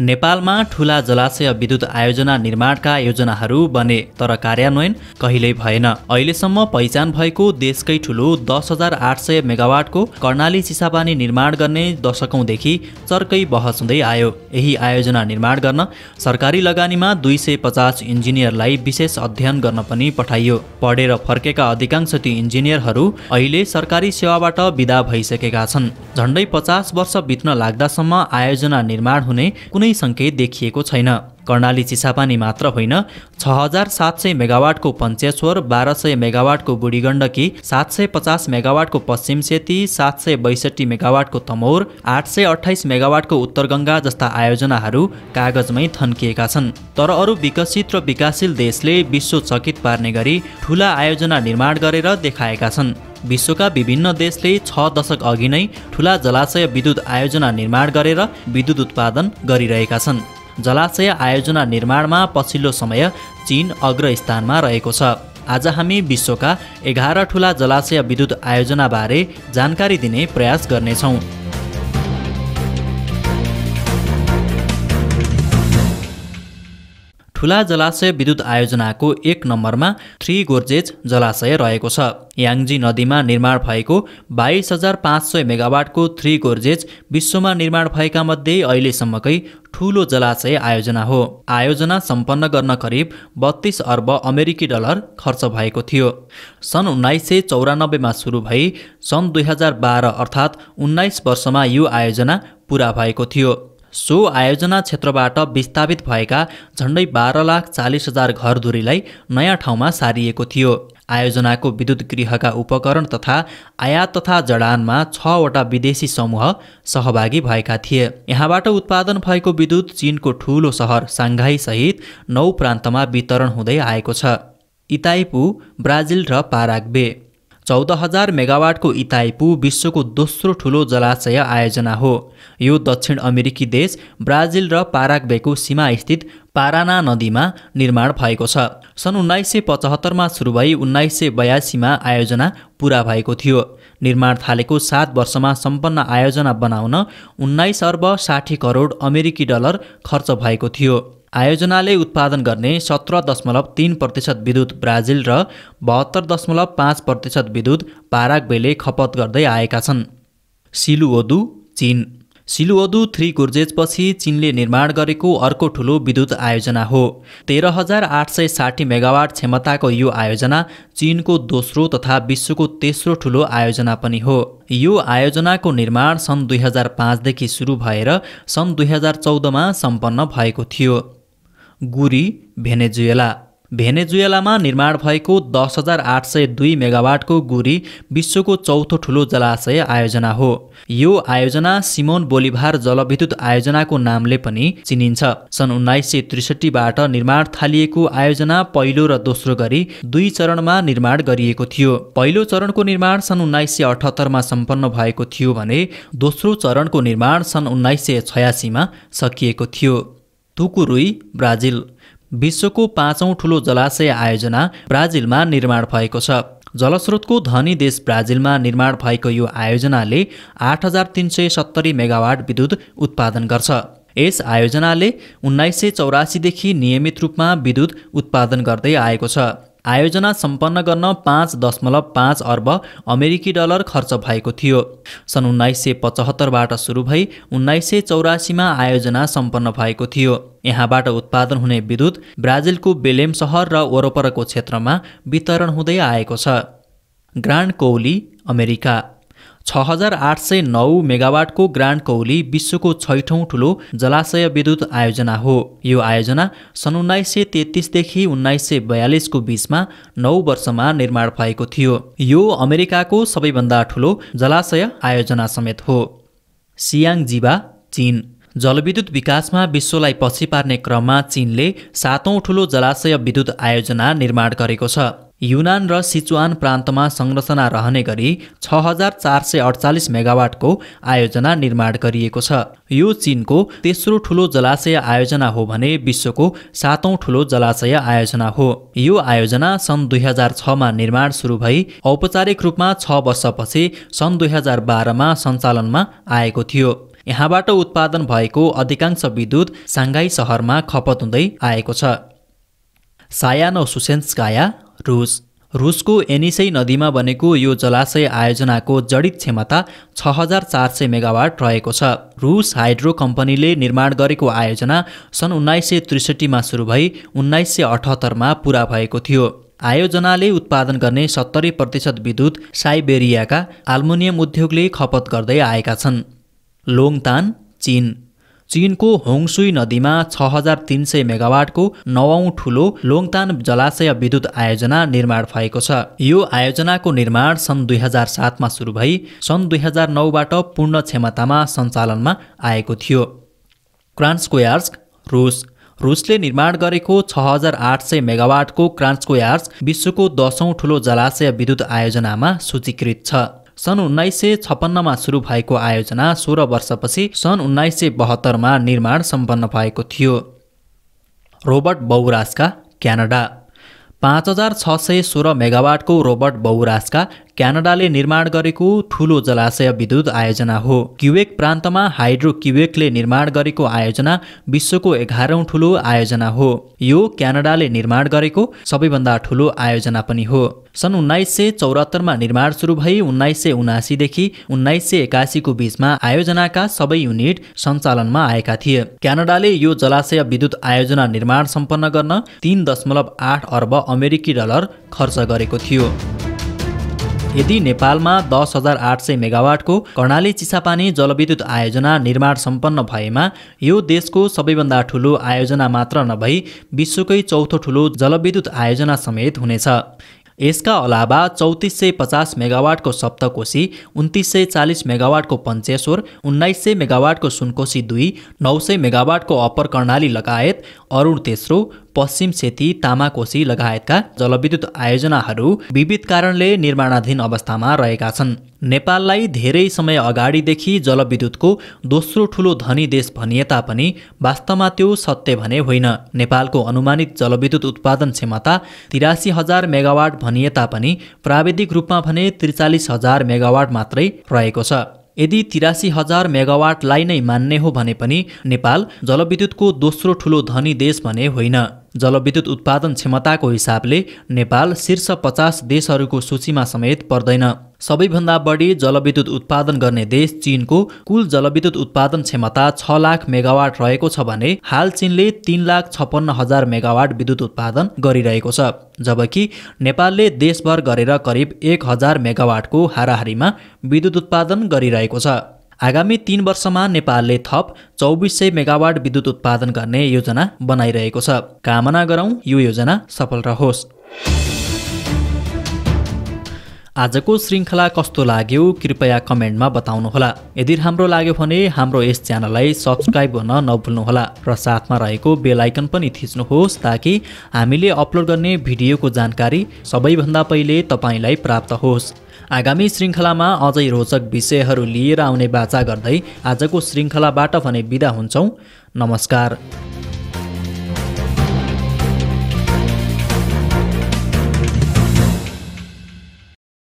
नेपालमा ठुला जलाशय विद्युत आयोजना निर्माणका योजनाहरू बने तर कार्यान्वयन कहिल्यै भएन अहिलेसम्म पहिचान भएको देशकै ठुलो दस हजार आठ सय मेगावाटको कर्णाली चिसापानी निर्माण गर्ने दशकौँदेखि चर्कै बहस हुँदै आयो यही आयोजना निर्माण गर्न सरकारी लगानीमा दुई सय पचास इन्जिनियरलाई विशेष अध्ययन गर्न पनि पठाइयो पढेर फर्केका अधिकांश ती इन्जिनियरहरू अहिले सरकारी सेवाबाट विदा भइसकेका छन् झन्डै पचास वर्ष बित्न लाग्दासम्म आयोजना निर्माण हुने कुनै सङ्केत देखिएको छैन कर्णाली चिसापानी मात्र होइन छ हजार सात सय मेगावाटको पञ्चेश्वर बाह्र सय मेगावाटको बुढी गण्डकी सात सय पचास मेगावाटको पश्चिम सेती सात सय बैसठी मेगावाटको तमौर आठ सय अठाइस मेगावाटको उत्तरगङ्गा जस्ता आयोजनाहरू कागजमै थन्किएका छन् तर अरू विकसित र विकासशील देशले विश्व चकित पार्ने गरी ठुला आयोजना निर्माण गरेर देखाएका छन् विश्वका विभिन्न देशले छ दशक अघि नै ठुला जलाशय विद्युत आयोजना निर्माण गरेर विद्युत उत्पादन गरिरहेका छन् जलाशय आयोजना निर्माणमा पछिल्लो समय चीन अग्र स्थानमा रहेको छ आज हामी विश्वका एघार ठुला जलाशय विद्युत आयोजनाबारे जानकारी दिने प्रयास गर्नेछौँ ठुला जलाशय विद्युत आयोजनाको एक नम्बरमा थ्री गोर्जेज जलाशय रहेको छ याङजी नदीमा निर्माण भएको बाइस हजार पाँच सय मेगावाटको थ्री गोर्जेज विश्वमा निर्माण भएका मध्ये अहिलेसम्मकै ठुलो जलाशय आयोजना हो आयोजना सम्पन्न गर्न करिब बत्तिस अर्ब अमेरिकी डलर खर्च भएको थियो सन् उन्नाइस सय चौरानब्बेमा सुरु भई सन् दुई हजार बाह्र अर्थात् उन्नाइस वर्षमा यो आयोजना पुरा भएको थियो सो आयोजना क्षेत्रबाट विस्थापित भएका झन्डै बाह्र लाख चालिस हजार घरधुरीलाई नयाँ ठाउँमा सारिएको थियो आयोजनाको विद्युत गृहका उपकरण तथा आयात तथा जडानमा छवटा विदेशी समूह सहभागी भएका थिए यहाँबाट उत्पादन भएको विद्युत चीनको ठूलो सहर साङ्घाईसहित नौ प्रान्तमा वितरण हुँदै आएको छ इताइपु ब्राजिल र पाराग्बे चौध हजार मेगावाटको इताइपु विश्वको दोस्रो ठुलो जलाशय आयोजना हो यो दक्षिण अमेरिकी देश ब्राजिल र पाराग्वेको सीमास्थित पाराना नदीमा निर्माण भएको छ सन् उन्नाइस सय पचहत्तरमा सुरु भई उन्नाइस सय बयासीमा आयोजना पुरा भएको थियो निर्माण थालेको सात वर्षमा सम्पन्न आयोजना बनाउन उन्नाइस अर्ब साठी करोड अमेरिकी डलर खर्च भएको थियो आयोजनाले उत्पादन गर्ने सत्र दशमलव तिन प्रतिशत विद्युत ब्राजिल र बहत्तर दशमलव पाँच प्रतिशत विद्युत पाराग्वेले खपत गर्दै आएका छन् सिलुओदु चिन सिलुओदु थ्री गुर्जेजपछि चिनले निर्माण गरेको अर्को ठुलो विद्युत आयोजना हो तेह्र हजार आठ सय साठी मेगावाट क्षमताको यो आयोजना चिनको दोस्रो तथा विश्वको तेस्रो ठुलो आयोजना पनि हो यो आयोजनाको निर्माण सन् दुई हजार पाँचदेखि सुरु भएर सन् दुई हजार चौधमा सम्पन्न भएको थियो गुरी भेनेजुएला भेनेजुएलामा निर्माण भएको दस हजार आठ सय दुई मेगावाटको गुरी विश्वको चौथो ठुलो जलाशय आयोजना हो यो आयोजना सिमोन बोलिभार जलविद्युत आयोजनाको नामले पनि चिनिन्छ सन् उन्नाइस सय त्रिसठीबाट निर्माण थालिएको आयोजना पहिलो र दोस्रो गरी दुई चरणमा निर्माण गरिएको थियो पहिलो चरणको निर्माण सन् उन्नाइस सय अठहत्तरमा सम्पन्न भएको थियो भने दोस्रो चरणको निर्माण सन् उन्नाइस सय छयासीमा सकिएको थियो थुकुरुई ब्राजिल विश्वको पाँचौँ ठुलो जलाशय आयोजना ब्राजिलमा निर्माण भएको छ जलस्रोतको धनी देश ब्राजिलमा निर्माण भएको यो आयोजनाले आठ हजार तिन सय सत्तरी मेगावाट विद्युत उत्पादन गर्छ यस आयोजनाले उन्नाइस सय चौरासीदेखि नियमित रूपमा विद्युत उत्पादन गर्दै आएको छ आयोजना सम्पन्न गर्न पाँच दशमलव पाँच अर्ब अमेरिकी डलर खर्च भएको थियो सन् उन्नाइस सय पचहत्तरबाट सुरु भई उन्नाइस सय चौरासीमा आयोजना सम्पन्न भएको थियो यहाँबाट उत्पादन हुने विद्युत ब्राजिलको बेलेम सहर र वरपरको क्षेत्रमा वितरण हुँदै आएको छ ग्रान्ड कोली अमेरिका छ हजार आठ सय नौ मेगावाटको ग्रान्ड कौली विश्वको छैठौँ ठुलो जलाशय विद्युत आयोजना हो यो आयोजना सन् उन्नाइस सय तेत्तिसदेखि उन्नाइस सय बयालिसको बिचमा नौ वर्षमा निर्माण भएको थियो यो अमेरिकाको सबैभन्दा ठुलो जलाशय आयोजना समेत हो सियाङ जिबा चिन जलविद्युत विकासमा विश्वलाई पछि पार्ने क्रममा चिनले सातौँ ठुलो जलाशय विद्युत आयोजना निर्माण गरेको छ युनान र सिचुआन प्रान्तमा संरचना रहने गरी छ हजार चार सय अडचालिस मेगावाटको आयोजना निर्माण गरिएको छ यो चिनको तेस्रो ठुलो जलाशय आयोजना हो भने विश्वको सातौँ ठुलो जलाशय आयोजना हो यो आयोजना सन् दुई हजार छमा निर्माण सुरु भई औपचारिक रूपमा छ वर्षपछि सन् दुई हजार बाह्रमा सञ्चालनमा आएको थियो यहाँबाट उत्पादन भएको अधिकांश विद्युत साङ्घाई सहरमा खपत हुँदै आएको छ सायानो सुसेन्सकाया रुस रुसको एनिसै नदीमा बनेको यो जलाशय आयोजनाको जडित क्षमता छ हजार चार सय मेगावाट रहेको छ रुस हाइड्रो कम्पनीले निर्माण गरेको आयोजना सन् उन्नाइस सय त्रिसठीमा सुरु भई उन्नाइस सय अठहत्तरमा पुरा भएको थियो आयोजनाले उत्पादन गर्ने सत्तरी प्रतिशत विद्युत साइबेरियाका आल्मुनियम उद्योगले खपत गर्दै आएका छन् लोङतान चिन चीनको होङसुई नदीमा छ हजार तिन सय मेगावाटको नवौं ठूलो लोङतान जलाशय विद्युत आयोजना निर्माण भएको छ यो आयोजनाको निर्माण सन् दुई हजार सातमा सुरु भई सन् दुई हजार नौबाट पूर्ण क्षमतामा सञ्चालनमा आएको थियो क्रान्सकोयार्स्क रुस रुसले निर्माण गरेको छ हजार आठ सय मेगावाटको क्रान्सकोयार्स विश्वको दसौँ ठूलो जलाशय विद्युत आयोजनामा सूचीकृत छ सन् उन्नाइस सय छप्पन्नमा सुरु भएको आयोजना सोह्र वर्षपछि सन् उन्नाइस सय बहत्तरमा निर्माण सम्पन्न भएको थियो रोबर्ट बहुराजका क्यानाडा पाँच हजार छ सय सोह्र मेगावाटको रोबर्ट बहुराजका क्यानाडाले निर्माण गरेको ठूलो जलाशय विद्युत आयोजना हो क्युवेक प्रान्तमा हाइड्रो क्युवेकले निर्माण गरेको आयोजना विश्वको एघारौँ ठूलो आयोजना हो यो क्यानाडाले निर्माण गरेको सबैभन्दा ठूलो आयोजना पनि हो सन् उन्नाइस सय चौरात्तरमा निर्माण सुरु भई उन्नाइस सय उनासीदेखि उन्नाइस सय एकासीको बीचमा आयोजनाका सबै युनिट सञ्चालनमा आएका थिए क्यानाडाले यो जलाशय विद्युत आयोजना निर्माण सम्पन्न गर्न तिन दशमलव आठ अर्ब अमेरिकी डलर खर्च गरेको थियो यदि नेपालमा दस हजार आठ सय मेगावाटको कर्णाली चिसापानी जलविद्युत आयोजना निर्माण सम्पन्न भएमा यो देशको सबैभन्दा ठुलो आयोजना मात्र नभई विश्वकै चौथो ठुलो जलविद्युत आयोजना समेत हुनेछ यसका अलावा चौतिस सय पचास मेगावाटको सप्तकोशी उन्तिस सय चालिस मेगावाटको पञ्चेश्वर उन्नाइस सय मेगावाटको सुनकोशी दुई नौ सय मेगावाटको अप्पर कर्णाली लगायत अरुण तेस्रो पश्चिम सेती तामाकोशी लगायतका जलविद्युत आयोजनाहरू विविध कारणले निर्माणाधीन अवस्थामा रहेका छन् नेपाललाई धेरै समय अगाडिदेखि जलविद्युतको दोस्रो ठूलो धनी देश भनिए तापनि वास्तवमा त्यो सत्य भने होइन नेपालको अनुमानित जलविद्युत उत्पादन क्षमता तिरासी हजार मेगावाट भनिए तापनि प्राविधिक रूपमा भने त्रिचालिस हजार मेगावाट मात्रै रहेको छ यदि तिरासी हजार मेगावाटलाई नै मान्ने हो भने पनि नेपाल जलविद्युतको दोस्रो ठूलो धनी देश भने होइन जलविद्युत उत्पादन क्षमताको हिसाबले नेपाल शीर्ष पचास देशहरूको सूचीमा समेत पर्दैन सबैभन्दा बढी जलविद्युत उत्पादन गर्ने देश चीनको कुल जलविद्युत उत्पादन क्षमता छ लाख मेगावाट रहेको छ भने हाल चीनले तिन लाख छप्पन्न हजार मेगावाट विद्युत उत्पादन गरिरहेको छ जबकि नेपालले देशभर गरेर करिब एक हजार मेगावाटको हाराहारीमा विद्युत उत्पादन गरिरहेको छ आगामी तीन वर्षमा नेपालले थप चौबिस सय मेगावाट विद्युत उत्पादन गर्ने योजना बनाइरहेको छ कामना गरौँ यो योजना सफल रहोस् आजको श्रृङ्खला कस्तो लाग्यो कृपया कमेन्टमा बताउनुहोला यदि राम्रो लाग्यो भने हाम्रो यस च्यानललाई सब्सक्राइब गर्न नभुल्नुहोला र साथमा रहेको बेलायकन पनि थिच्नुहोस् ताकि हामीले अपलोड गर्ने भिडियोको जानकारी सबैभन्दा पहिले तपाईँलाई प्राप्त होस् आगामी श्रृङ्खलामा अझै रोचक विषयहरू लिएर आउने बाचा गर्दै आजको श्रृङ्खलाबाट भने बिदा हुन्छौँ नमस्कार